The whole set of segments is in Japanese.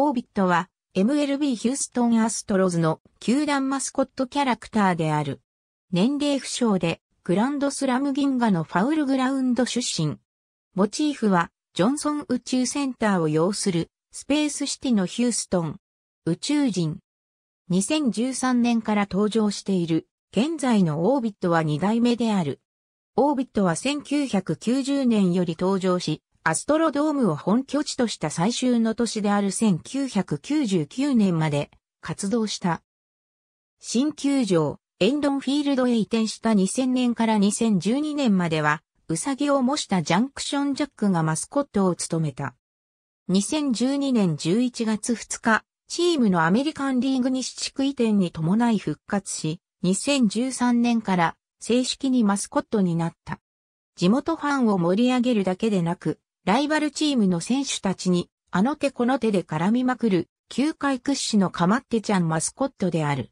オービットは MLB ヒューストンアストロズの球団マスコットキャラクターである。年齢不詳でグランドスラム銀河のファウルグラウンド出身。モチーフはジョンソン宇宙センターを擁するスペースシティのヒューストン。宇宙人。2013年から登場している現在のオービットは2代目である。オービットは1990年より登場し、アストロドームを本拠地とした最終の年である1999年まで活動した。新球場、エンドンフィールドへ移転した2000年から2012年までは、ウサギを模したジャンクションジャックがマスコットを務めた。2012年11月2日、チームのアメリカンリーグ西地区移転に伴い復活し、2013年から正式にマスコットになった。地元ファンを盛り上げるだけでなく、ライバルチームの選手たちに、あの手この手で絡みまくる、球界屈指のかまってちゃんマスコットである。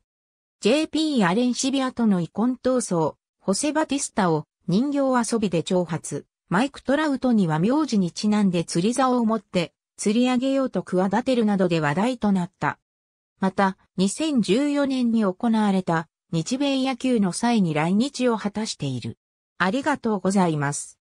JP アレンシビアとの遺恨闘争、ホセバティスタを人形遊びで挑発、マイク・トラウトには名字にちなんで釣り竿を持って釣り上げようと企てるなどで話題となった。また、2014年に行われた日米野球の際に来日を果たしている。ありがとうございます。